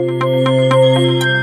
Música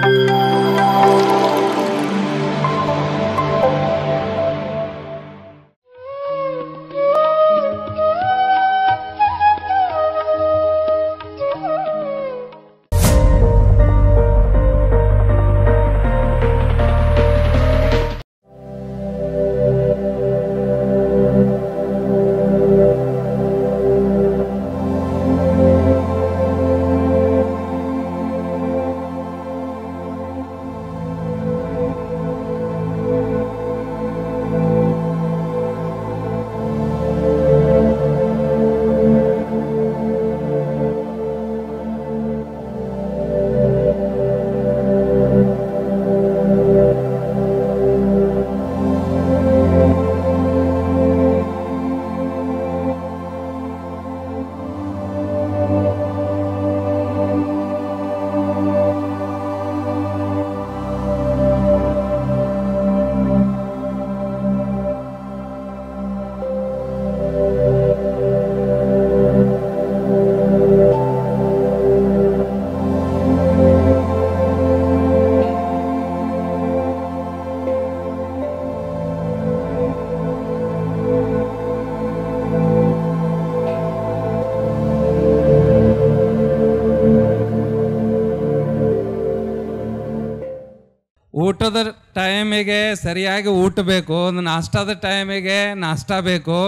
ಸರಿಯಾಗಿ ಊಟ ಬೇಕು ಒಂದು ನಾಷ್ಟದ ಟೈಮಿಗೆ ನಾಷ್ಟ ಬೇಕು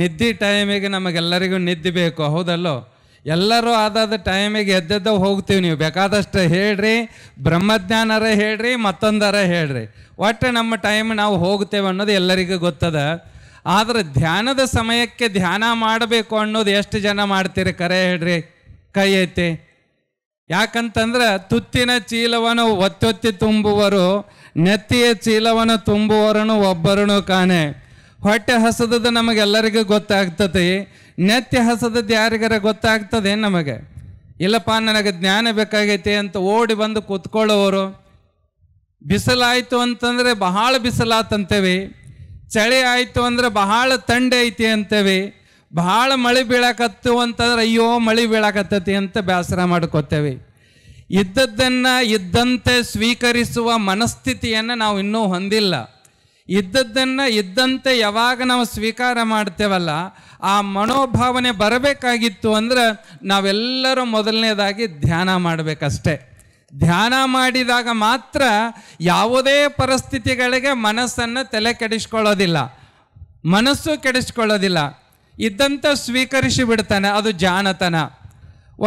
ನಿದ್ದೆ ಟೈಮಿಗೆ ನಮಗೆಲ್ಲರಿಗೂ ನಿದ್ದೆ ಬೇಕು ಹೌದಲ್ಲೋ ಎಲ್ಲರೂ ಆದಾದ ಟೈಮಿಗೆ ಎದ್ದೆದ್ದ ಹೋಗ್ತೀವಿ ನೀವು ಬೇಕಾದಷ್ಟು ಹೇಳ್ರಿ ಬ್ರಹ್ಮಜ್ಞಾನರ ಹೇಳ್ರಿ ಮತ್ತೊಂದರ ಹೇಳ್ರಿ ಒಟ್ಟು ನಮ್ಮ ಟೈಮ್ ನಾವು ಹೋಗ್ತೇವೆ ಅನ್ನೋದು ಎಲ್ಲರಿಗೂ ಗೊತ್ತದ ಆದರೆ ಧ್ಯಾನದ ಸಮಯಕ್ಕೆ ಧ್ಯಾನ ಮಾಡಬೇಕು ಅನ್ನೋದು ಎಷ್ಟು ಜನ ಮಾಡ್ತೀರಿ ಕರೆ ಹೇಳ್ರಿ ಕೈ ಐತಿ ಯಾಕಂತಂದ್ರೆ ತುತ್ತಿನ ಚೀಲವನ್ನು ಒತ್ತೊತ್ತಿ ತುಂಬುವರು ನೆತ್ತಿಯ ಚೀಲವನ್ನು ತುಂಬುವರನು ಒಬ್ಬರನು ಕಾಣೆ ಹೊಟ್ಟೆ ಹಸದದ್ದು ನಮಗೆಲ್ಲರಿಗೂ ಗೊತ್ತಾಗ್ತದೆ ನೆತ್ತಿ ಹಸದದ್ದು ಯಾರಿಗಾರ ಗೊತ್ತಾಗ್ತದೆ ನಮಗೆ ಇಲ್ಲಪ್ಪ ನನಗೆ ಜ್ಞಾನ ಬೇಕಾಗೈತಿ ಅಂತ ಓಡಿ ಬಂದು ಕೂತ್ಕೊಳ್ಳೋರು ಬಿಸಿಲಾಯಿತು ಅಂತಂದರೆ ಬಹಳ ಬಿಸಿಲಾತಂತೇವೆ ಚಳಿ ಆಯಿತು ಅಂದರೆ ಬಹಳ ತಂಡೆ ಐತಿ ಅಂತೇವೆ ಬಹಳ ಮಳೆ ಬೀಳಾಕತ್ತು ಅಂತಂದ್ರೆ ಅಯ್ಯೋ ಮಳೆ ಬೀಳಾಕತ್ತತಿ ಅಂತ ಬೇಸರ ಮಾಡ್ಕೋತೇವೆ ಇದ್ದದ್ದನ್ನು ಇದ್ದಂತೆ ಸ್ವೀಕರಿಸುವ ಮನಸ್ಥಿತಿಯನ್ನು ನಾವು ಇನ್ನೂ ಹೊಂದಿಲ್ಲ ಇದ್ದದ್ದನ್ನು ಇದ್ದಂತೆ ಯಾವಾಗ ನಾವು ಸ್ವೀಕಾರ ಮಾಡ್ತೇವಲ್ಲ ಆ ಮನೋಭಾವನೆ ಬರಬೇಕಾಗಿತ್ತು ಅಂದರೆ ನಾವೆಲ್ಲರೂ ಮೊದಲನೇದಾಗಿ ಧ್ಯಾನ ಮಾಡಬೇಕಷ್ಟೆ ಧ್ಯಾನ ಮಾಡಿದಾಗ ಮಾತ್ರ ಯಾವುದೇ ಪರಿಸ್ಥಿತಿಗಳಿಗೆ ಮನಸ್ಸನ್ನು ತಲೆ ಕೆಡಿಸ್ಕೊಳ್ಳೋದಿಲ್ಲ ಮನಸ್ಸು ಕೆಡಿಸ್ಕೊಳ್ಳೋದಿಲ್ಲ ಇದ್ದಂತ ಸ್ವೀಕರಿಸಿ ಬಿಡ್ತಾನೆ ಅದು ಜಾಣತನ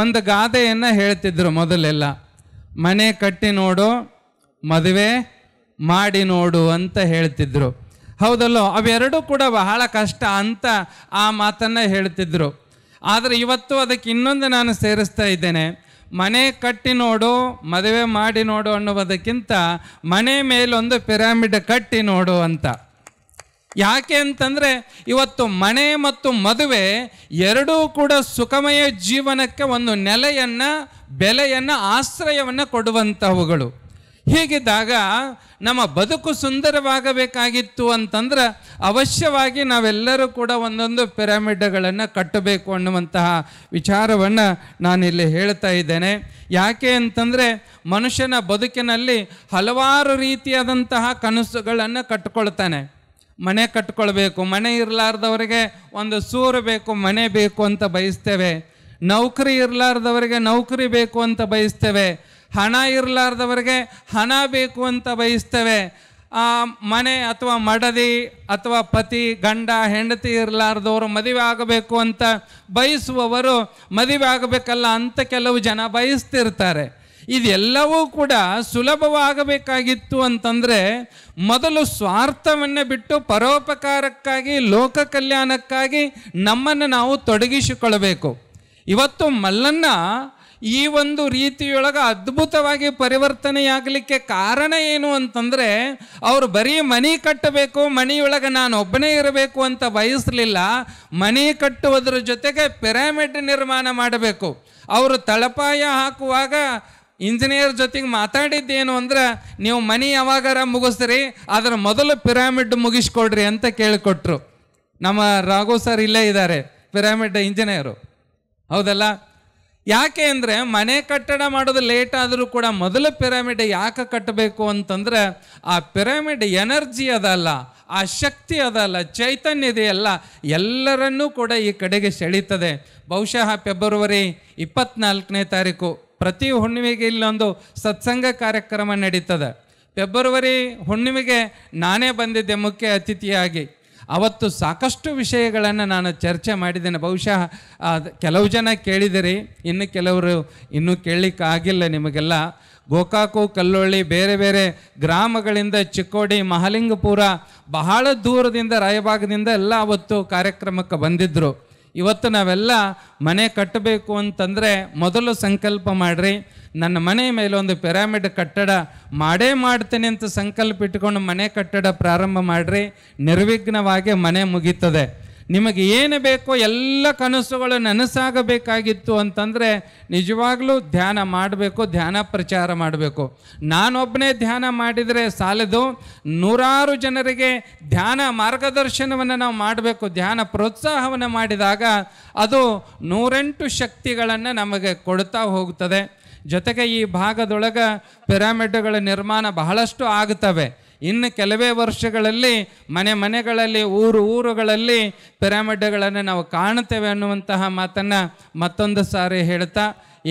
ಒಂದು ಗಾದೆಯನ್ನು ಹೇಳ್ತಿದ್ರು ಮೊದಲೆಲ್ಲ ಮನೆ ಕಟ್ಟಿ ನೋಡು ಮದುವೆ ಮಾಡಿ ನೋಡು ಅಂತ ಹೇಳ್ತಿದ್ರು ಹೌದಲ್ಲೋ ಅವೆರಡೂ ಕೂಡ ಬಹಳ ಕಷ್ಟ ಅಂತ ಆ ಮಾತನ್ನು ಹೇಳ್ತಿದ್ರು ಆದರೆ ಇವತ್ತು ಅದಕ್ಕೆ ಇನ್ನೊಂದು ನಾನು ಸೇರಿಸ್ತಾ ಇದ್ದೇನೆ ಮನೆ ಕಟ್ಟಿ ನೋಡು ಮದುವೆ ಮಾಡಿ ನೋಡು ಅನ್ನುವುದಕ್ಕಿಂತ ಮನೆ ಮೇಲೊಂದು ಪಿರಾಮಿಡ್ ಕಟ್ಟಿ ನೋಡು ಅಂತ ಯಾಕೆ ಅಂತಂದರೆ ಇವತ್ತು ಮನೆ ಮತ್ತು ಮದುವೆ ಎರಡೂ ಕೂಡ ಸುಖಮಯ ಜೀವನಕ್ಕೆ ಒಂದು ನೆಲೆಯನ್ನು ಬೆಲೆಯನ್ನು ಆಶ್ರಯವನ್ನು ಕೊಡುವಂತಹವುಗಳು ಹೀಗಿದ್ದಾಗ ನಮ್ಮ ಬದುಕು ಸುಂದರವಾಗಬೇಕಾಗಿತ್ತು ಅಂತಂದ್ರೆ ಅವಶ್ಯವಾಗಿ ನಾವೆಲ್ಲರೂ ಕೂಡ ಒಂದೊಂದು ಪಿರಮಿಡ್ಗಳನ್ನು ಕಟ್ಟಬೇಕು ಅನ್ನುವಂತಹ ವಿಚಾರವನ್ನು ನಾನಿಲ್ಲಿ ಹೇಳ್ತಾ ಇದ್ದೇನೆ ಯಾಕೆ ಅಂತಂದರೆ ಮನುಷ್ಯನ ಬದುಕಿನಲ್ಲಿ ಹಲವಾರು ರೀತಿಯಾದಂತಹ ಕನಸುಗಳನ್ನು ಕಟ್ಟಿಕೊಳ್ತಾನೆ ಮನೆ ಕಟ್ಕೊಳ್ಬೇಕು ಮನೆ ಇರಲಾರ್ದವ್ರಿಗೆ ಒಂದು ಸೂರು ಬೇಕು ಮನೆ ಬೇಕು ಅಂತ ಬಯಸ್ತೇವೆ ನೌಕರಿ ಇರಲಾರ್ದವರಿಗೆ ನೌಕರಿ ಬೇಕು ಅಂತ ಬಯಸ್ತೇವೆ ಹಣ ಇರಲಾರ್ದವ್ರಿಗೆ ಹಣ ಬೇಕು ಅಂತ ಬಯಸ್ತೇವೆ ಆ ಮನೆ ಅಥವಾ ಮಡದಿ ಅಥವಾ ಪತಿ ಗಂಡ ಹೆಂಡತಿ ಇರಲಾರ್ದವರು ಮದುವೆ ಆಗಬೇಕು ಅಂತ ಬಯಸುವವರು ಮದುವೆ ಆಗಬೇಕಲ್ಲ ಅಂತ ಕೆಲವು ಜನ ಬಯಸ್ತಿರ್ತಾರೆ ಇದೆಲ್ಲವೂ ಕೂಡ ಸುಲಭವಾಗಬೇಕಾಗಿತ್ತು ಅಂತಂದರೆ ಮೊದಲು ಸ್ವಾರ್ಥವನ್ನು ಬಿಟ್ಟು ಪರೋಪಕಾರಕ್ಕಾಗಿ ಲೋಕ ಕಲ್ಯಾಣಕ್ಕಾಗಿ ನಮ್ಮನ್ನು ನಾವು ತೊಡಗಿಸಿಕೊಳ್ಳಬೇಕು ಇವತ್ತು ಮಲ್ಲನ್ನ ಈ ಒಂದು ರೀತಿಯೊಳಗೆ ಅದ್ಭುತವಾಗಿ ಪರಿವರ್ತನೆಯಾಗಲಿಕ್ಕೆ ಕಾರಣ ಏನು ಅಂತಂದರೆ ಅವರು ಬರೀ ಮನೆ ಕಟ್ಟಬೇಕು ಮನೆಯೊಳಗೆ ನಾನು ಒಬ್ಬನೇ ಇರಬೇಕು ಅಂತ ಬಯಸಲಿಲ್ಲ ಮನೆ ಕಟ್ಟುವುದರ ಜೊತೆಗೆ ಪಿರಾಮಿಡ್ ನಿರ್ಮಾಣ ಮಾಡಬೇಕು ಅವರು ತಳಪಾಯ ಹಾಕುವಾಗ ಇಂಜಿನಿಯರ್ ಜೊತೆಗೆ ಮಾತಾಡಿದ್ದೇನು ಅಂದ್ರೆ ನೀವು ಮನಿ ಯಾವಾಗಾರ ಮುಗಿಸ್ರಿ ಅದರ ಮೊದಲು ಪಿರಾಮಿಡ್ ಮುಗಿಸ್ಕೊಡ್ರಿ ಅಂತ ಕೇಳಿಕೊಟ್ರು ನಮ್ಮ ರಾಘು ಸರ್ ಇಲ್ಲೇ ಇದ್ದಾರೆ ಪಿರಾಮಿಡ್ ಇಂಜಿನಿಯರು ಹೌದಲ್ಲ ಯಾಕೆ ಅಂದರೆ ಮನೆ ಕಟ್ಟಡ ಮಾಡೋದು ಲೇಟ್ ಆದರೂ ಕೂಡ ಮೊದಲು ಪಿರಾಮಿಡ್ ಯಾಕೆ ಕಟ್ಟಬೇಕು ಅಂತಂದ್ರೆ ಆ ಪಿರಮಿಡ್ ಎನರ್ಜಿ ಅದಲ್ಲ ಆ ಶಕ್ತಿ ಅದಲ್ಲ ಚೈತನ್ಯ ಇದೆಯಲ್ಲ ಎಲ್ಲರನ್ನೂ ಕೂಡ ಈ ಕಡೆಗೆ ಸೆಳೀತದೆ ಬಹುಶಃ ಫೆಬ್ರವರಿ ಇಪ್ಪತ್ನಾಲ್ಕನೇ ತಾರೀಕು ಪ್ರತಿ ಹುಣ್ಣಿಮೆಗೆ ಇಲ್ಲೊಂದು ಸತ್ಸಂಗ ಕಾರ್ಯಕ್ರಮ ನಡೀತದೆ ಫೆಬ್ರವರಿ ಹುಣ್ಣಿಮೆಗೆ ನಾನೇ ಬಂದಿದ್ದೆ ಮುಖ್ಯ ಅತಿಥಿಯಾಗಿ ಅವತ್ತು ಸಾಕಷ್ಟು ವಿಷಯಗಳನ್ನು ನಾನು ಚರ್ಚೆ ಮಾಡಿದ್ದೇನೆ ಬಹುಶಃ ಕೆಲವು ಜನ ಕೇಳಿದಿರಿ ಇನ್ನು ಕೆಲವರು ಇನ್ನೂ ಆಗಿಲ್ಲ ನಿಮಗೆಲ್ಲ ಗೋಕಾಕು ಕಲ್ಲೊಳ್ಳಿ ಬೇರೆ ಬೇರೆ ಗ್ರಾಮಗಳಿಂದ ಚಿಕ್ಕೋಡಿ ಮಹಾಲಿಂಗಪುರ ಬಹಳ ದೂರದಿಂದ ರಾಯಭಾಗದಿಂದ ಎಲ್ಲ ಅವತ್ತು ಕಾರ್ಯಕ್ರಮಕ್ಕೆ ಬಂದಿದ್ದರು ಇವತ್ತು ನಾವೆಲ್ಲ ಮನೆ ಕಟ್ಟಬೇಕು ಅಂತಂದರೆ ಮೊದಲು ಸಂಕಲ್ಪ ಮಾಡಿರಿ ನನ್ನ ಮನೆ ಮೇಲೆ ಒಂದು ಪಿರಾಮಿಡ್ ಕಟ್ಟಡ ಮಾಡೇ ಮಾಡ್ತೇನೆ ಅಂತ ಸಂಕಲ್ಪ ಇಟ್ಕೊಂಡು ಮನೆ ಕಟ್ಟಡ ಪ್ರಾರಂಭ ಮಾಡಿರಿ ನಿರ್ವಿಘ್ನವಾಗಿ ಮನೆ ಮುಗೀತದೆ ನಿಮಗೆ ಏನು ಬೇಕೋ ಎಲ್ಲ ಕನಸುಗಳು ನನಸಾಗಬೇಕಾಗಿತ್ತು ಅಂತಂದರೆ ನಿಜವಾಗ್ಲೂ ಧ್ಯಾನ ಮಾಡಬೇಕು ಧ್ಯಾನ ಪ್ರಚಾರ ಮಾಡಬೇಕು ನಾನೊಬ್ಬನೇ ಧ್ಯಾನ ಮಾಡಿದರೆ ಸಾಲದು ನೂರಾರು ಜನರಿಗೆ ಧ್ಯಾನ ಮಾರ್ಗದರ್ಶನವನ್ನು ನಾವು ಮಾಡಬೇಕು ಧ್ಯಾನ ಪ್ರೋತ್ಸಾಹವನ್ನು ಮಾಡಿದಾಗ ಅದು ನೂರೆಂಟು ಶಕ್ತಿಗಳನ್ನು ನಮಗೆ ಕೊಡ್ತಾ ಹೋಗ್ತದೆ ಜೊತೆಗೆ ಈ ಭಾಗದೊಳಗೆ ಪಿರಾಮಿಡ್ಗಳ ನಿರ್ಮಾಣ ಬಹಳಷ್ಟು ಆಗ್ತವೆ ಇನ್ನು ಕೆಲವೇ ವರ್ಷಗಳಲ್ಲಿ ಮನೆ ಮನೆಗಳಲ್ಲಿ ಊರು ಊರುಗಳಲ್ಲಿ ಪಿರಾಮಿಡ್ಗಳನ್ನು ನಾವು ಕಾಣುತ್ತೇವೆ ಅನ್ನುವಂತಹ ಮಾತನ್ನು ಮತ್ತೊಂದು ಸಾರಿ ಹೇಳ್ತಾ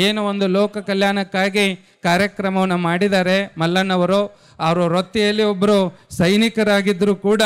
ಏನು ಒಂದು ಲೋಕ ಕಲ್ಯಾಣಕ್ಕಾಗಿ ಕಾರ್ಯಕ್ರಮವನ್ನು ಮಾಡಿದ್ದಾರೆ ಮಲ್ಲಣ್ಣವರು ಅವರು ವೃತ್ತಿಯಲ್ಲಿ ಒಬ್ಬರು ಸೈನಿಕರಾಗಿದ್ದರೂ ಕೂಡ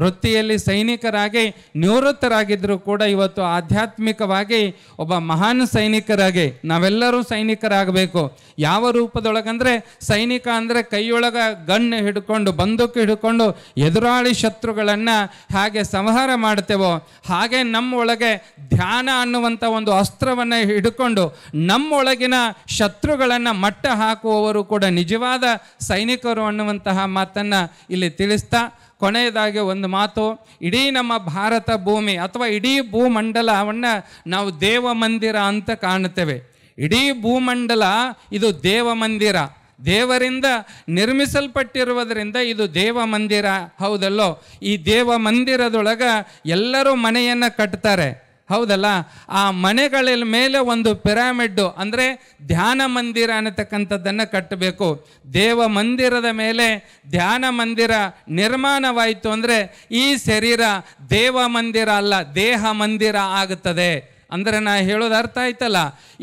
ವೃತ್ತಿಯಲ್ಲಿ ಸೈನಿಕರಾಗಿ ನಿವೃತ್ತರಾಗಿದ್ದರೂ ಕೂಡ ಇವತ್ತು ಆಧ್ಯಾತ್ಮಿಕವಾಗಿ ಒಬ್ಬ ಮಹಾನ್ ಸೈನಿಕರಾಗಿ ನಾವೆಲ್ಲರೂ ಸೈನಿಕರಾಗಬೇಕು ಯಾವ ರೂಪದೊಳಗಂದರೆ ಸೈನಿಕ ಅಂದರೆ ಕೈಯೊಳಗ ಗಣ್ಣು ಹಿಡ್ಕೊಂಡು ಬಂದೂಕು ಹಿಡ್ಕೊಂಡು ಎದುರಾಳಿ ಶತ್ರುಗಳನ್ನು ಹಾಗೆ ಸಂಹಾರ ಮಾಡ್ತೇವೋ ಹಾಗೆ ನಮ್ಮೊಳಗೆ ಧ್ಯಾನ ಅನ್ನುವಂಥ ಒಂದು ಅಸ್ತ್ರವನ್ನು ಹಿಡ್ಕೊಂಡು ನಮ್ಮೊಳಗಿನ ಶತ್ರುಗಳನ್ನು ಮಟ್ಟ ಹಾಕುವವರು ಕೂಡ ನಿಜವಾದ ಸೈನಿಕರು ಅನ್ನುವಂತಹ ಮಾತನ್ನು ಇಲ್ಲಿ ತಿಳಿಸ್ತಾ ಕೊನೆಯದಾಗಿ ಒಂದು ಮಾತು ಇಡೀ ನಮ್ಮ ಭಾರತ ಭೂಮಿ ಅಥವಾ ಇಡೀ ಭೂಮಂಡಲವನ್ನು ನಾವು ದೇವ ಮಂದಿರ ಅಂತ ಕಾಣುತ್ತೇವೆ ಇಡೀ ಭೂಮಂಡಲ ಇದು ದೇವ ಮಂದಿರ ದೇವರಿಂದ ನಿರ್ಮಿಸಲ್ಪಟ್ಟಿರುವುದರಿಂದ ಇದು ದೇವ ಮಂದಿರ ಹೌದಲ್ಲೋ ಈ ದೇವ ಮಂದಿರದೊಳಗೆ ಎಲ್ಲರೂ ಮನೆಯನ್ನು ಕಟ್ತಾರೆ ಹೌದಲ್ಲ ಆ ಮನೆಗಳ ಮೇಲೆ ಒಂದು ಪಿರಾಮಿಡ್ಡು ಅಂದರೆ ಧ್ಯಾನ ಮಂದಿರ ಅನ್ನತಕ್ಕಂಥದ್ದನ್ನು ಕಟ್ಟಬೇಕು ದೇವ ಮಂದಿರದ ಮೇಲೆ ಧ್ಯಾನ ಮಂದಿರ ನಿರ್ಮಾಣವಾಯಿತು ಅಂದರೆ ಈ ಶರೀರ ದೇವ ಮಂದಿರ ಅಲ್ಲ ದೇಹ ಮಂದಿರ ಆಗುತ್ತದೆ ಅಂದರೆ ನಾ ಹೇಳೋದು ಅರ್ಥ ಆಯ್ತಲ್ಲ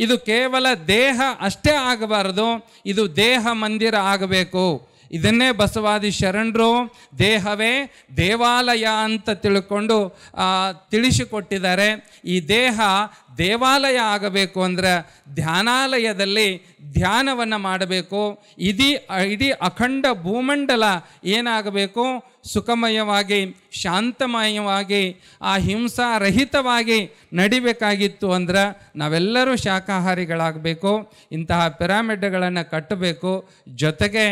ಇದು ಕೇವಲ ದೇಹ ಅಷ್ಟೇ ಆಗಬಾರದು ಇದು ದೇಹ ಮಂದಿರ ಆಗಬೇಕು ಇದನ್ನೇ ಬಸವಾದಿ ಶರಣರು ದೇಹವೇ ದೇವಾಲಯ ಅಂತ ತಿಳ್ಕೊಂಡು ತಿಳಿಸಿಕೊಟ್ಟಿದ್ದಾರೆ ಈ ದೇಹ ದೇವಾಲಯ ಆಗಬೇಕು ಅಂದರೆ ಧ್ಯಾನಾಲಯದಲ್ಲಿ ಧ್ಯಾನವನ್ನು ಮಾಡಬೇಕು ಇಡೀ ಇಡೀ ಅಖಂಡ ಭೂಮಂಡಲ ಏನಾಗಬೇಕು ಸುಖಮಯವಾಗಿ ಶಾಂತಮಯವಾಗಿ ಆ ಹಿಂಸಾರಹಿತವಾಗಿ ನಡಿಬೇಕಾಗಿತ್ತು ಅಂದ್ರೆ ನಾವೆಲ್ಲರೂ ಶಾಖಾಹಾರಿಗಳಾಗಬೇಕು ಇಂತಹ ಪಿರಾಮಿಡ್ಗಳನ್ನು ಕಟ್ಟಬೇಕು ಜೊತೆಗೆ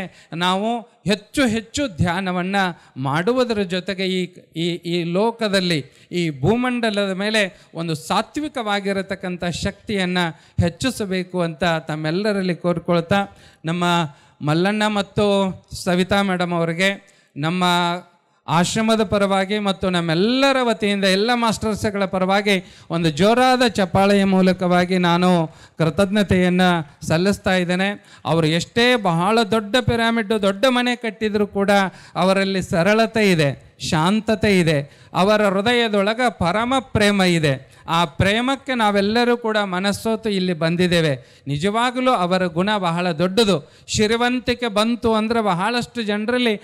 ನಾವು ಹೆಚ್ಚು ಹೆಚ್ಚು ಧ್ಯಾನವನ್ನು ಮಾಡುವುದರ ಜೊತೆಗೆ ಈ ಈ ಈ ಲೋಕದಲ್ಲಿ ಈ ಭೂಮಂಡಲದ ಮೇಲೆ ಒಂದು ಸಾತ್ವಿಕವಾಗಿರತಕ್ಕಂಥ ಶಕ್ತಿಯನ್ನು ಹೆಚ್ಚಿಸಬೇಕು ಅಂತ ತಮ್ಮೆಲ್ಲರಲ್ಲಿ ಕೋರ್ಕೊಳ್ತಾ ನಮ್ಮ ಮಲ್ಲಣ್ಣ ಮತ್ತು ಸವಿತಾ ಮೇಡಮ್ ಅವರಿಗೆ ನಮ್ಮ ಆಶ್ರಮದ ಪರವಾಗಿ ಮತ್ತು ನಮ್ಮೆಲ್ಲರ ವತಿಯಿಂದ ಎಲ್ಲ ಮಾಸ್ಟರ್ಸ್ಗಳ ಪರವಾಗಿ ಒಂದು ಜೋರಾದ ಚಪ್ಪಾಳೆಯ ಮೂಲಕವಾಗಿ ನಾನು ಕೃತಜ್ಞತೆಯನ್ನು ಸಲ್ಲಿಸ್ತಾ ಇದ್ದೇನೆ ಅವರು ಎಷ್ಟೇ ಬಹಳ ದೊಡ್ಡ ಪಿರಾಮಿಡ್ ದೊಡ್ಡ ಮನೆ ಕಟ್ಟಿದರೂ ಕೂಡ ಅವರಲ್ಲಿ ಸರಳತೆ ಇದೆ ಶಾಂತತೆ ಇದೆ ಅವರ ಹೃದಯದೊಳಗೆ ಪರಮ ಪ್ರೇಮ ಇದೆ ಆ ಪ್ರೇಮಕ್ಕೆ ನಾವೆಲ್ಲರೂ ಕೂಡ ಮನಸ್ಸೋತು ಇಲ್ಲಿ ಬಂದಿದ್ದೇವೆ ನಿಜವಾಗಲೂ ಅವರ ಗುಣ ಬಹಳ ದೊಡ್ಡದು ಶಿರವಂತಿಕೆ ಬಂತು ಅಂದರೆ ಬಹಳಷ್ಟು ಜನರಲ್ಲಿ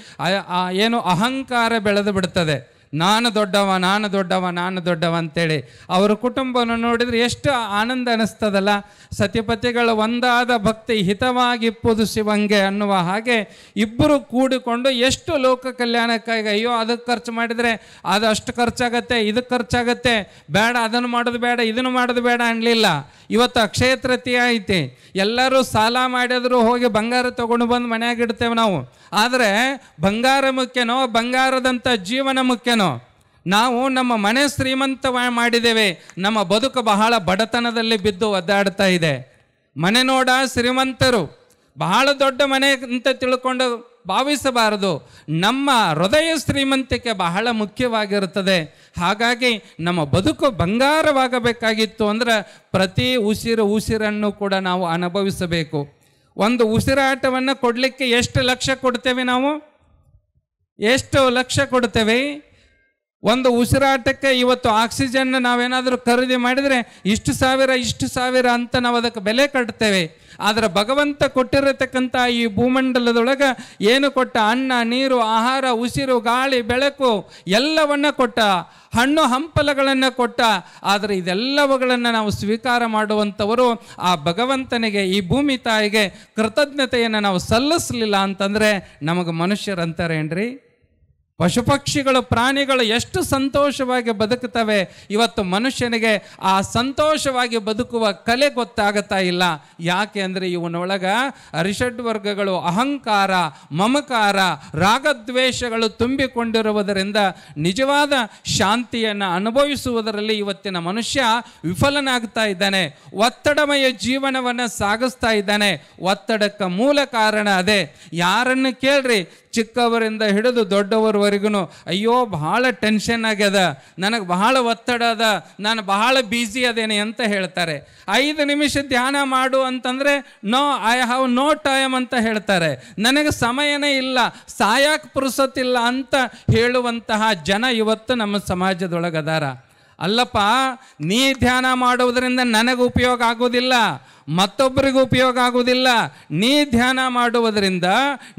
ಏನು ಅಹಂಕಾರ ಬೆಳೆದು ಬಿಡ್ತದೆ ನಾನು ದೊಡ್ಡವ ನಾನು ದೊಡ್ಡವ ನಾನು ದೊಡ್ಡವ ಅಂತೇಳಿ ಅವರ ಕುಟುಂಬವನ್ನು ನೋಡಿದರೆ ಎಷ್ಟು ಆನಂದ ಅನ್ನಿಸ್ತದಲ್ಲ ಸತಿಪತಿಗಳ ಒಂದಾದ ಭಕ್ತಿ ಹಿತವಾಗಿ ಶಿವಂಗೆ ಅನ್ನುವ ಹಾಗೆ ಇಬ್ಬರು ಕೂಡಿಕೊಂಡು ಎಷ್ಟು ಲೋಕ ಕಲ್ಯಾಣಕ್ಕಾಗಿ ಅಯ್ಯೋ ಅದಕ್ಕೆ ಖರ್ಚು ಮಾಡಿದರೆ ಅದು ಅಷ್ಟು ಖರ್ಚಾಗತ್ತೆ ಇದಕ್ಕೆ ಖರ್ಚಾಗತ್ತೆ ಬೇಡ ಅದನ್ನು ಮಾಡೋದು ಬೇಡ ಇದನ್ನು ಮಾಡೋದು ಬೇಡ ಅನ್ನಲಿಲ್ಲ ಇವತ್ತು ಅಕ್ಷಯ ತೃತೀಯ ಐತಿ ಎಲ್ಲರೂ ಸಾಲ ಮಾಡಿದ್ರು ಹೋಗಿ ಬಂಗಾರ ತೊಗೊಂಡು ಬಂದು ಮನೆಯಾಗಿಡ್ತೇವೆ ನಾವು ಆದರೆ ಬಂಗಾರ ಮುಖ್ಯನೋ ಬಂಗಾರದಂಥ ಜೀವನ ಮುಖ್ಯನೋ ಏನೋ ನಾವು ನಮ್ಮ ಮನೆ ಶ್ರೀಮಂತ ಮಾಡಿದ್ದೇವೆ ನಮ್ಮ ಬದುಕು ಬಹಳ ಬಡತನದಲ್ಲಿ ಬಿದ್ದು ಒದ್ದಾಡ್ತಾ ಇದೆ ಮನೆ ನೋಡ ಶ್ರೀಮಂತರು ಬಹಳ ದೊಡ್ಡ ಮನೆ ಅಂತ ತಿಳ್ಕೊಂಡು ಭಾವಿಸಬಾರದು ನಮ್ಮ ಹೃದಯ ಶ್ರೀಮಂತಿಕೆ ಬಹಳ ಮುಖ್ಯವಾಗಿರುತ್ತದೆ ಹಾಗಾಗಿ ನಮ್ಮ ಬದುಕು ಬಂಗಾರವಾಗಬೇಕಾಗಿತ್ತು ಅಂದರೆ ಪ್ರತಿ ಉಸಿರು ಉಸಿರನ್ನು ಕೂಡ ನಾವು ಅನುಭವಿಸಬೇಕು ಒಂದು ಉಸಿರಾಟವನ್ನು ಕೊಡಲಿಕ್ಕೆ ಎಷ್ಟು ಲಕ್ಷ ಕೊಡ್ತೇವೆ ನಾವು ಎಷ್ಟು ಲಕ್ಷ ಕೊಡ್ತೇವೆ ಒಂದು ಉಸಿರಾಟಕ್ಕೆ ಇವತ್ತು ಆಕ್ಸಿಜನ್ ನಾವೇನಾದರೂ ಖರೀದಿ ಮಾಡಿದರೆ ಇಷ್ಟು ಸಾವಿರ ಇಷ್ಟು ಸಾವಿರ ಅಂತ ನಾವು ಅದಕ್ಕೆ ಬೆಲೆ ಕಟ್ತೇವೆ ಆದರೆ ಭಗವಂತ ಕೊಟ್ಟಿರತಕ್ಕಂಥ ಈ ಭೂಮಂಡಲದೊಳಗೆ ಏನು ಕೊಟ್ಟ ಅನ್ನ ನೀರು ಆಹಾರ ಉಸಿರು ಗಾಳಿ ಬೆಳಕು ಎಲ್ಲವನ್ನ ಕೊಟ್ಟ ಹಣ್ಣು ಹಂಪಲಗಳನ್ನು ಕೊಟ್ಟ ಆದರೆ ಇದೆಲ್ಲವುಗಳನ್ನು ನಾವು ಸ್ವೀಕಾರ ಮಾಡುವಂಥವರು ಆ ಭಗವಂತನಿಗೆ ಈ ಭೂಮಿ ತಾಯಿಗೆ ಕೃತಜ್ಞತೆಯನ್ನು ನಾವು ಸಲ್ಲಿಸಲಿಲ್ಲ ಅಂತಂದರೆ ನಮಗೆ ಮನುಷ್ಯರಂತಾರೆ ರೀ ಪಶುಪಕ್ಷಿಗಳು ಪ್ರಾಣಿಗಳು ಎಷ್ಟು ಸಂತೋಷವಾಗಿ ಬದುಕುತ್ತವೆ ಇವತ್ತು ಮನುಷ್ಯನಿಗೆ ಆ ಸಂತೋಷವಾಗಿ ಬದುಕುವ ಕಲೆ ಗೊತ್ತಾಗುತ್ತಾ ಇಲ್ಲ ಯಾಕೆ ಅಂದರೆ ಇವನೊಳಗ ಅರಿಷಡ್ ವರ್ಗಗಳು ಅಹಂಕಾರ ಮಮಕಾರ ರಾಗದ್ವೇಷಗಳು ತುಂಬಿಕೊಂಡಿರುವುದರಿಂದ ನಿಜವಾದ ಶಾಂತಿಯನ್ನು ಅನುಭವಿಸುವುದರಲ್ಲಿ ಇವತ್ತಿನ ಮನುಷ್ಯ ವಿಫಲನಾಗ್ತಾ ಇದ್ದಾನೆ ಒತ್ತಡಮಯ ಜೀವನವನ್ನು ಸಾಗಿಸ್ತಾ ಇದ್ದಾನೆ ಒತ್ತಡಕ್ಕೆ ಮೂಲ ಕಾರಣ ಅದೇ ಯಾರನ್ನು ಕೇಳ್ರಿ ಚಿಕ್ಕವರಿಂದ ಹಿಡಿದು ದೊಡ್ಡವರವರೆಗೂ ಅಯ್ಯೋ ಬಹಳ ಟೆನ್ಷನ್ ಆಗ್ಯದ ನನಗೆ ಬಹಳ ಒತ್ತಡ ಅದ ನಾನು ಬಹಳ ಬ್ಯುಸಿ ಅದೇನೆ ಅಂತ ಹೇಳ್ತಾರೆ ಐದು ನಿಮಿಷ ಧ್ಯಾನ ಮಾಡು ಅಂತಂದರೆ no I have no time ಅಂತ ಹೇಳ್ತಾರೆ ನನಗೆ ಸಮಯನೇ ಇಲ್ಲ ಸಾಯಕ್ಕೆ ಪುರುಸತ್ತಿಲ್ಲ ಅಂತ ಹೇಳುವಂತಹ ಜನ ಇವತ್ತು ನಮ್ಮ ಸಮಾಜದೊಳಗದಾರ ಅಲ್ಲಪ್ಪ ನೀ ಧ್ಯಾನ ಮಾಡುವುದರಿಂದ ನನಗೆ ಉಪಯೋಗ ಆಗುವುದಿಲ್ಲ ಮತ್ತೊಬ್ಬರಿಗೂ ಉಪಯೋಗ ಆಗುವುದಿಲ್ಲ ನೀ ಧ್ಯಾನ ಮಾಡುವುದರಿಂದ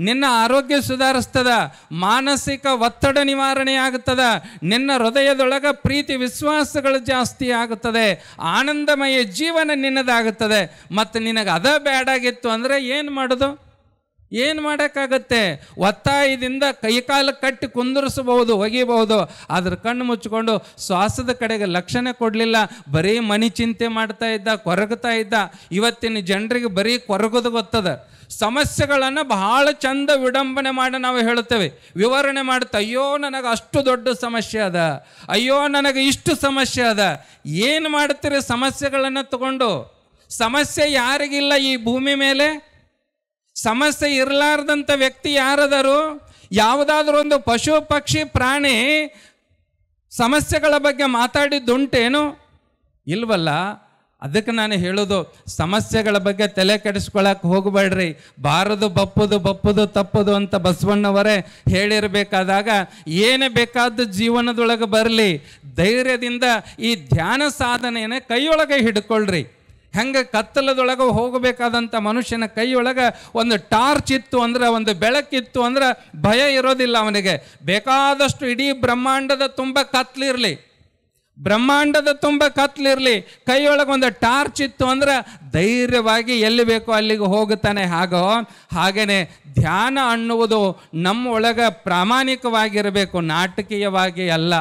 ನಿನ್ನ ಆರೋಗ್ಯ ಸುಧಾರಿಸ್ತದ ಮಾನಸಿಕ ಒತ್ತಡ ನಿವಾರಣೆ ಆಗುತ್ತದೆ ನಿನ್ನ ಹೃದಯದೊಳಗೆ ಪ್ರೀತಿ ವಿಶ್ವಾಸಗಳು ಜಾಸ್ತಿ ಆಗುತ್ತದೆ ಆನಂದಮಯ ಜೀವನ ನಿನ್ನದಾಗುತ್ತದೆ ಮತ್ತು ನಿನಗೆ ಅದ ಬ್ಯಾಡಾಗಿತ್ತು ಅಂದರೆ ಏನು ಮಾಡೋದು ಏನು ಮಾಡೋಕ್ಕಾಗತ್ತೆ ಒತ್ತಾಯದಿಂದ ಕೈಕಾಲು ಕಟ್ಟಿ ಕುಂದರಿಸಬಹುದು ಒಗೆಯಬಹುದು ಅದ್ರ ಕಣ್ಣು ಮುಚ್ಚಿಕೊಂಡು ಶ್ವಾಸದ ಕಡೆಗೆ ಲಕ್ಷಣ ಕೊಡಲಿಲ್ಲ ಬರೀ ಮನಿ ಚಿಂತೆ ಮಾಡ್ತಾ ಇದ್ದ ಕೊರಗುತ್ತಾ ಇದ್ದ ಇವತ್ತಿನ ಜನರಿಗೆ ಬರೀ ಕೊರಗೋದು ಗೊತ್ತದ ಸಮಸ್ಯೆಗಳನ್ನು ಬಹಳ ಚಂದ ವಿಡಂಬನೆ ಮಾಡಿ ನಾವು ಹೇಳುತ್ತೇವೆ ವಿವರಣೆ ಮಾಡುತ್ತೆ ಅಯ್ಯೋ ನನಗೆ ಅಷ್ಟು ದೊಡ್ಡ ಸಮಸ್ಯೆ ಅದ ಅಯ್ಯೋ ನನಗೆ ಇಷ್ಟು ಸಮಸ್ಯೆ ಅದ ಏನು ಮಾಡ್ತೀರಿ ಸಮಸ್ಯೆಗಳನ್ನು ತಗೊಂಡು ಸಮಸ್ಯೆ ಯಾರಿಗಿಲ್ಲ ಈ ಭೂಮಿ ಮೇಲೆ ಸಮಸ್ಯೆ ಇರಲಾರ್ದಂಥ ವ್ಯಕ್ತಿ ಯಾರದರು ಯಾವುದಾದ್ರೂ ಒಂದು ಪಶು ಪಕ್ಷಿ ಪ್ರಾಣಿ ಸಮಸ್ಯೆಗಳ ಬಗ್ಗೆ ಮಾತಾಡಿದ್ದುಂಟೇನು ಇಲ್ವಲ್ಲ ಅದಕ್ಕೆ ನಾನು ಹೇಳೋದು ಸಮಸ್ಯೆಗಳ ಬಗ್ಗೆ ತಲೆ ಕೆಡಿಸ್ಕೊಳಕ್ಕೆ ಹೋಗಬೇಡ್ರಿ ಬಾರದು ಬಪ್ಪದು ಬಪ್ಪದು ತಪ್ಪದು ಅಂತ ಬಸವಣ್ಣವರೇ ಹೇಳಿರಬೇಕಾದಾಗ ಏನೇ ಬೇಕಾದ್ದು ಜೀವನದೊಳಗೆ ಬರಲಿ ಧೈರ್ಯದಿಂದ ಈ ಧ್ಯಾನ ಸಾಧನೆಯನ್ನು ಕೈಯೊಳಗೆ ಹಿಡ್ಕೊಳ್ರಿ ಹೆಂಗೆ ಕತ್ತಲದೊಳಗೆ ಹೋಗಬೇಕಾದಂಥ ಮನುಷ್ಯನ ಕೈಯೊಳಗೆ ಒಂದು ಟಾರ್ಚ್ ಇತ್ತು ಅಂದ್ರೆ ಒಂದು ಬೆಳಕಿತ್ತು ಅಂದ್ರೆ ಭಯ ಇರೋದಿಲ್ಲ ಅವನಿಗೆ ಬೇಕಾದಷ್ಟು ಇಡೀ ಬ್ರಹ್ಮಾಂಡದ ತುಂಬ ಕತ್ಲಿರಲಿ ಬ್ರಹ್ಮಾಂಡದ ತುಂಬ ಕತ್ಲಿರಲಿ ಕೈಯೊಳಗೆ ಒಂದು ಟಾರ್ಚ್ ಇತ್ತು ಅಂದ್ರೆ ಧೈರ್ಯವಾಗಿ ಎಲ್ಲಿ ಬೇಕೋ ಅಲ್ಲಿಗೆ ಹೋಗುತ್ತಾನೆ ಹಾಗೋ ಹಾಗೇ ಧ್ಯಾನ ಅನ್ನುವುದು ನಮ್ಮೊಳಗೆ ಪ್ರಾಮಾಣಿಕವಾಗಿರಬೇಕು ನಾಟಕೀಯವಾಗಿ ಅಲ್ಲ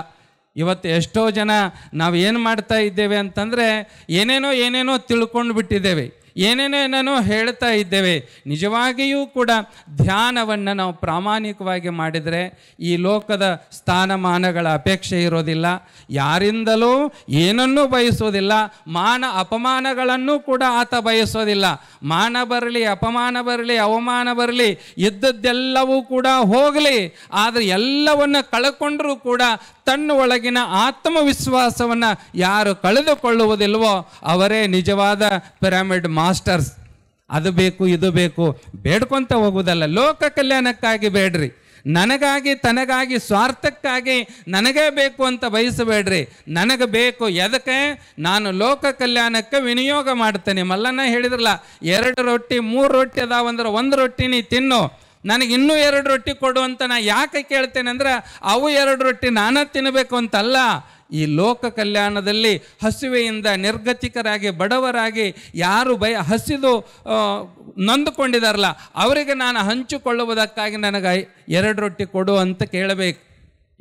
ಇವತ್ತು ಎಷ್ಟೋ ಜನ ನಾವು ಏನು ಮಾಡ್ತಾ ಇದ್ದೇವೆ ಅಂತಂದರೆ ಏನೇನೋ ಏನೇನೋ ತಿಳ್ಕೊಂಡು ಬಿಟ್ಟಿದ್ದೇವೆ ಏನೇನೇನೇನೋ ಹೇಳ್ತಾ ಇದ್ದೇವೆ ನಿಜವಾಗಿಯೂ ಕೂಡ ಧ್ಯಾನವನ್ನು ನಾವು ಪ್ರಾಮಾಣಿಕವಾಗಿ ಮಾಡಿದರೆ ಈ ಲೋಕದ ಸ್ಥಾನಮಾನಗಳ ಅಪೇಕ್ಷೆ ಇರೋದಿಲ್ಲ ಯಾರಿಂದಲೂ ಏನನ್ನೂ ಬಯಸೋದಿಲ್ಲ ಮಾನ ಅಪಮಾನಗಳನ್ನು ಕೂಡ ಆತ ಬಯಸೋದಿಲ್ಲ ಮಾನ ಬರಲಿ ಅಪಮಾನ ಬರಲಿ ಅವಮಾನ ಬರಲಿ ಇದ್ದದ್ದೆಲ್ಲವೂ ಕೂಡ ಹೋಗಲಿ ಆದರೆ ಎಲ್ಲವನ್ನು ಕಳ್ಕೊಂಡರೂ ಕೂಡ ತನ್ನ ಒಳಗಿನ ಆತ್ಮವಿಶ್ವಾಸವನ್ನು ಯಾರು ಕಳೆದುಕೊಳ್ಳುವುದಿಲ್ವೋ ಅವರೇ ನಿಜವಾದ ಪಿರಮಿಡ್ ಮಾ ಮಾಸ್ಟರ್ಸ್ ಅದು ಬೇಕು ಇದು ಬೇಕು ಬೇಡ್ಕೊಂತ ಹೋಗುವುದಲ್ಲ ಲೋಕ ಕಲ್ಯಾಣಕ್ಕಾಗಿ ಬೇಡ್ರಿ ನನಗಾಗಿ ತನಗಾಗಿ ಸ್ವಾರ್ಥಕ್ಕಾಗಿ ನನಗೇ ಬೇಕು ಅಂತ ಬಯಸಬೇಡ್ರಿ ನನಗೆ ಬೇಕು ಎದಕ್ಕೆ ನಾನು ಲೋಕ ಕಲ್ಯಾಣಕ್ಕೆ ವಿನಿಯೋಗ ಮಾಡ್ತೇನೆ ಮಲ್ಲನ ಹೇಳಿದ್ರಲ್ಲ ಎರಡು ರೊಟ್ಟಿ ಮೂರು ರೊಟ್ಟಿ ಅದಾವಂದ್ರೆ ಒಂದು ನೀ ತಿನ್ನು ನನಗೆ ಇನ್ನೂ ಎರಡು ರೊಟ್ಟಿ ಕೊಡು ಅಂತ ನಾನು ಯಾಕೆ ಕೇಳ್ತೇನೆ ಅಂದರೆ ಅವು ಎರಡು ರೊಟ್ಟಿ ನಾನೇ ತಿನ್ನಬೇಕು ಅಂತಲ್ಲ ಈ ಲೋಕ ಕಲ್ಯಾಣದಲ್ಲಿ ಹಸಿವೆಯಿಂದ ನಿರ್ಗತಿಕರಾಗಿ ಬಡವರಾಗಿ ಯಾರು ಭಯ ಹಸಿದು ನೊಂದುಕೊಂಡಿದಾರಲ್ಲ ಅವರಿಗೆ ನಾನು ಹಂಚಿಕೊಳ್ಳುವುದಕ್ಕಾಗಿ ನನಗೆ ಎರಡು ರೊಟ್ಟಿ ಕೊಡು ಅಂತ ಕೇಳಬೇಕು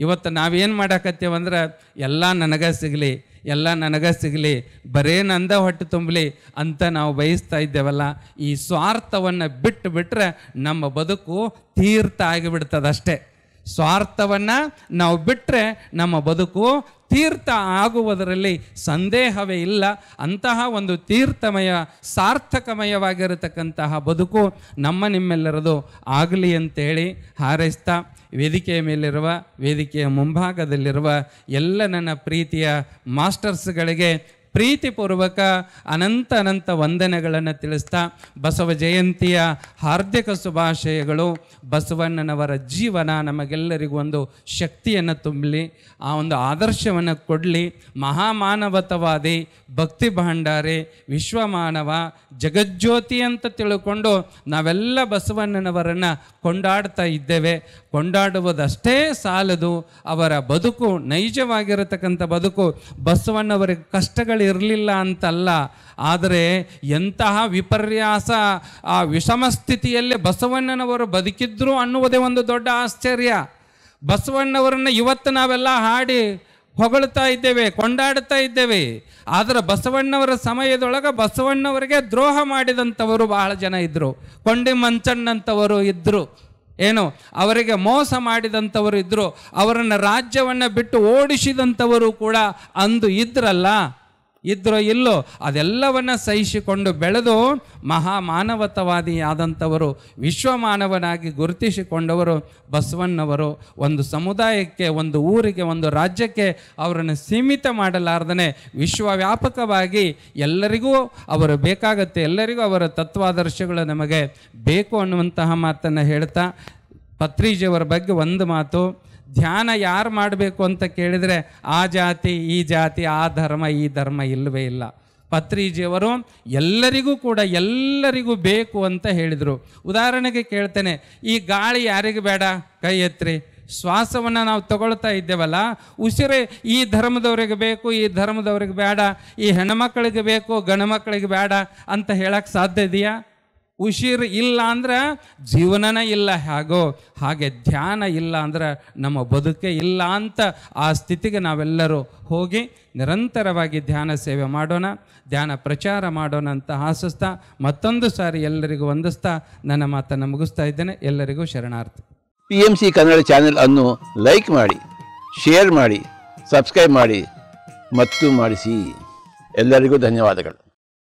ಇವತ್ತು ನಾವೇನು ಮಾಡಾಕತ್ತೇವಂದ್ರೆ ಎಲ್ಲ ನನಗೆ ಸಿಗಲಿ ಎಲ್ಲ ನನಗೆ ಸಿಗಲಿ ಬರೇ ನಂದ ಹೊಟ್ಟೆ ತುಂಬಲಿ ಅಂತ ನಾವು ಬಯಸ್ತಾ ಇದ್ದೇವಲ್ಲ ಈ ಸ್ವಾರ್ಥವನ್ನು ಬಿಟ್ಟು ಬಿಟ್ಟರೆ ನಮ್ಮ ಬದುಕು ತೀರ್ಥ ಆಗಿಬಿಡ್ತದಷ್ಟೇ ಸ್ವಾರ್ಥವನ್ನು ನಾವು ಬಿಟ್ಟರೆ ನಮ್ಮ ಬದುಕು ತೀರ್ಥ ಆಗುವುದರಲ್ಲಿ ಸಂದೇಹವೇ ಇಲ್ಲ ಅಂತಹ ಒಂದು ತೀರ್ಥಮಯ ಸಾರ್ಥಕಮಯವಾಗಿರತಕ್ಕಂತಹ ಬದುಕು ನಮ್ಮ ನಿಮ್ಮೆಲ್ಲರದು ಆಗಲಿ ಅಂತೇಳಿ ಹಾರೈಸ್ತಾ ವೇದಿಕೆಯ ಮೇಲಿರುವ ವೇದಿಕೆಯ ಮುಂಭಾಗದಲ್ಲಿರುವ ಎಲ್ಲ ನನ್ನ ಪ್ರೀತಿಯ ಮಾಸ್ಟರ್ಸ್ಗಳಿಗೆ ಪ್ರೀತಿಪೂರ್ವಕ ಅನಂತ ಅನಂತ ವಂದನೆಗಳನ್ನು ತಿಳಿಸ್ತಾ ಬಸವ ಜಯಂತಿಯ ಹಾರ್ದಿಕ ಶುಭಾಶಯಗಳು ಬಸವಣ್ಣನವರ ಜೀವನ ನಮಗೆಲ್ಲರಿಗೂ ಒಂದು ಶಕ್ತಿಯನ್ನು ತುಂಬಲಿ ಆ ಒಂದು ಆದರ್ಶವನ್ನು ಕೊಡಲಿ ಮಹಾಮಾನವತವಾದಿ ಭಕ್ತಿ ಭಾಂಡಾರಿ ವಿಶ್ವಮಾನವ ಜಗಜ್ಯೋತಿ ಅಂತ ತಿಳ್ಕೊಂಡು ನಾವೆಲ್ಲ ಬಸವಣ್ಣನವರನ್ನು ಕೊಂಡಾಡ್ತಾ ಇದ್ದೇವೆ ಕೊಂಡಾಡುವುದಷ್ಟೇ ಸಾಲದು ಅವರ ಬದುಕು ನೈಜವಾಗಿರತಕ್ಕಂಥ ಬದುಕು ಬಸವಣ್ಣವರಿಗೆ ಕಷ್ಟಗಳಿರಲಿಲ್ಲ ಅಂತಲ್ಲ ಆದರೆ ಎಂತಹ ವಿಪರ್ಯಾಸ ಆ ವಿಷಮ ಸ್ಥಿತಿಯಲ್ಲೇ ಬಸವಣ್ಣನವರು ಬದುಕಿದ್ರು ಅನ್ನುವುದೇ ಒಂದು ದೊಡ್ಡ ಆಶ್ಚರ್ಯ ಬಸವಣ್ಣವರನ್ನು ಇವತ್ತು ನಾವೆಲ್ಲ ಹಾಡಿ ಹೊಗಳ್ತಾ ಇದ್ದೇವೆ ಕೊಂಡಾಡ್ತಾ ಇದ್ದೇವೆ ಆದರೆ ಬಸವಣ್ಣವರ ಸಮಯದೊಳಗೆ ಬಸವಣ್ಣವರಿಗೆ ದ್ರೋಹ ಮಾಡಿದಂಥವರು ಬಹಳ ಜನ ಇದ್ದರು ಕೊಂಡಿ ಮಂಚಣ್ಣಂಥವರು ಇದ್ದರು ಏನು ಅವರಿಗೆ ಮೋಸ ಮಾಡಿದಂಥವರು ಇದ್ದರು ಅವರನ್ನು ರಾಜ್ಯವನ್ನು ಬಿಟ್ಟು ಓಡಿಸಿದಂಥವರು ಕೂಡ ಅಂದು ಇದ್ರಲ್ಲ ಇದ್ರೋ ಇಲ್ಲೋ ಅದೆಲ್ಲವನ್ನು ಸಹಿಸಿಕೊಂಡು ಬೆಳೆದು ಮಹಾಮಾನವತವಾದಿಯಾದಂಥವರು ವಿಶ್ವಮಾನವನಾಗಿ ಗುರುತಿಸಿಕೊಂಡವರು ಬಸವಣ್ಣವರು ಒಂದು ಸಮುದಾಯಕ್ಕೆ ಒಂದು ಊರಿಗೆ ಒಂದು ರಾಜ್ಯಕ್ಕೆ ಅವರನ್ನು ಸೀಮಿತ ವಿಶ್ವ ವಿಶ್ವವ್ಯಾಪಕವಾಗಿ ಎಲ್ಲರಿಗೂ ಅವರು ಬೇಕಾಗುತ್ತೆ ಎಲ್ಲರಿಗೂ ಅವರ ತತ್ವಾದರ್ಶಗಳು ನಮಗೆ ಬೇಕು ಅನ್ನುವಂತಹ ಮಾತನ್ನು ಹೇಳ್ತಾ ಪತ್ರಿಜಿಯವರ ಬಗ್ಗೆ ಒಂದು ಮಾತು ಧ್ಯಾನ ಯಾರು ಮಾಡಬೇಕು ಅಂತ ಕೇಳಿದರೆ ಆ ಜಾತಿ ಈ ಜಾತಿ ಆ ಧರ್ಮ ಈ ಧರ್ಮ ಇಲ್ಲವೇ ಇಲ್ಲ ಪತ್ರಿಜಿಯವರು ಎಲ್ಲರಿಗೂ ಕೂಡ ಎಲ್ಲರಿಗೂ ಬೇಕು ಅಂತ ಹೇಳಿದರು ಉದಾಹರಣೆಗೆ ಕೇಳ್ತೇನೆ ಈ ಗಾಳಿ ಯಾರಿಗೆ ಬೇಡ ಕೈ ಎತ್ರಿ ಶ್ವಾಸವನ್ನು ನಾವು ತಗೊಳ್ತಾ ಇದ್ದೇವಲ್ಲ ಉಸಿರೇ ಈ ಧರ್ಮದವ್ರಿಗೆ ಬೇಕು ಈ ಧರ್ಮದವ್ರಿಗೆ ಬೇಡ ಈ ಹೆಣ್ಮಕ್ಳಿಗೆ ಬೇಕು ಗಣಮಕ್ಕಳಿಗೆ ಮಕ್ಕಳಿಗೆ ಬೇಡ ಅಂತ ಹೇಳಕ್ಕೆ ಸಾಧ್ಯ ಇದೆಯಾ ಉಸಿರು ಇಲ್ಲ ಅಂದ್ರೆ ಜೀವನನೇ ಇಲ್ಲ ಹೇಗೋ ಹಾಗೆ ಧ್ಯಾನ ಇಲ್ಲ ಅಂದ್ರೆ ನಮ್ಮ ಬದುಕೇ ಇಲ್ಲ ಅಂತ ಆ ಸ್ಥಿತಿಗೆ ನಾವೆಲ್ಲರೂ ಹೋಗಿ ನಿರಂತರವಾಗಿ ಧ್ಯಾನ ಸೇವೆ ಮಾಡೋಣ ಧ್ಯಾನ ಪ್ರಚಾರ ಮಾಡೋಣ ಅಂತ ಆಸಿಸ್ತಾ ಮತ್ತೊಂದು ಸಾರಿ ಎಲ್ಲರಿಗೂ ವಂದಿಸ್ತಾ ನನ್ನ ಮಾತನ್ನು ಮುಗಿಸ್ತಾ ಇದ್ದೇನೆ ಎಲ್ಲರಿಗೂ ಶರಣಾರ್ಥಿ P M C Kannada channel ಅನ್ನು ಲೈಕ್ ಮಾಡಿ ಶೇರ್ ಮಾಡಿ ಸಬ್ಸ್ಕ್ರೈಬ್ ಮಾಡಿ ಮತ್ತು ಮಾಡಿಸಿ ಎಲ್ಲರಿಗೂ ಧನ್ಯವಾದಗಳು